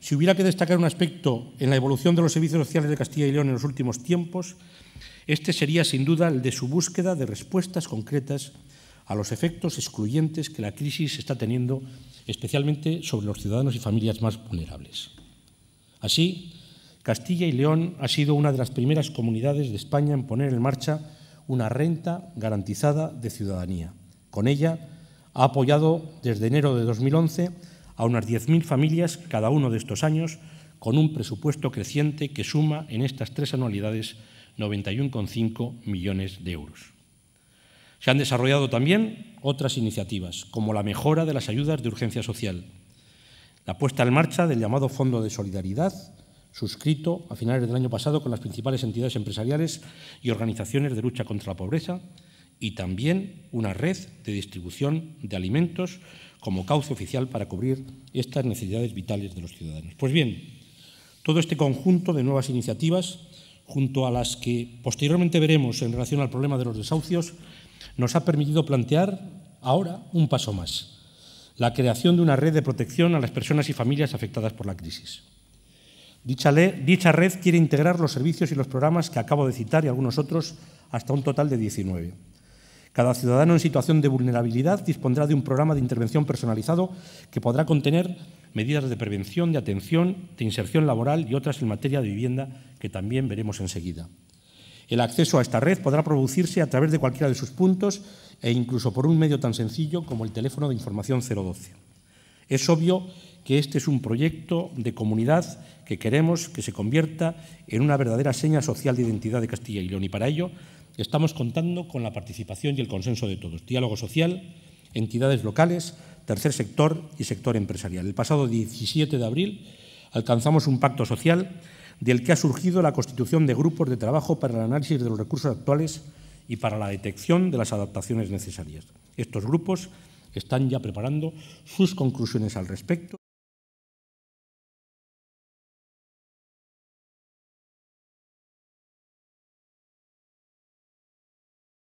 Si hubiera que destacar un aspecto en la evolución de los servicios sociales de Castilla y León en los últimos tiempos, este sería sin duda el de su búsqueda de respuestas concretas a los efectos excluyentes que la crisis está teniendo especialmente sobre los ciudadanos y familias más vulnerables. Así, Castilla y León ha sido una de las primeras comunidades de España en poner en marcha una renta garantizada de ciudadanía. Con ella ha apoyado desde enero de 2011 a unas 10.000 familias cada uno de estos años, con un presupuesto creciente que suma en estas tres anualidades 91,5 millones de euros. Se han desarrollado también otras iniciativas, como la mejora de las ayudas de urgencia social, la puesta en marcha del llamado Fondo de Solidaridad, suscrito a finales del año pasado con las principales entidades empresariales y organizaciones de lucha contra la pobreza, y también una red de distribución de alimentos como cauce oficial para cubrir estas necesidades vitales de los ciudadanos. Pues bien, todo este conjunto de nuevas iniciativas, junto a las que posteriormente veremos en relación al problema de los desahucios, nos ha permitido plantear ahora un paso más, la creación de una red de protección a las personas y familias afectadas por la crisis. Dicha, dicha red quiere integrar los servicios y los programas que acabo de citar y algunos otros hasta un total de 19. Cada ciudadano en situación de vulnerabilidad dispondrá de un programa de intervención personalizado que podrá contener medidas de prevención, de atención, de inserción laboral y otras en materia de vivienda que también veremos enseguida. El acceso a esta red podrá producirse a través de cualquiera de sus puntos e incluso por un medio tan sencillo como el teléfono de información 012. Es obvio que este es un proyecto de comunidad que queremos que se convierta en una verdadera seña social de identidad de Castilla y León y para ello estamos contando con la participación y el consenso de todos. Diálogo social, entidades locales, tercer sector y sector empresarial. El pasado 17 de abril alcanzamos un pacto social del que ha surgido la constitución de grupos de trabajo para el análisis de los recursos actuales y para la detección de las adaptaciones necesarias. Estos grupos están ya preparando sus conclusiones al respecto.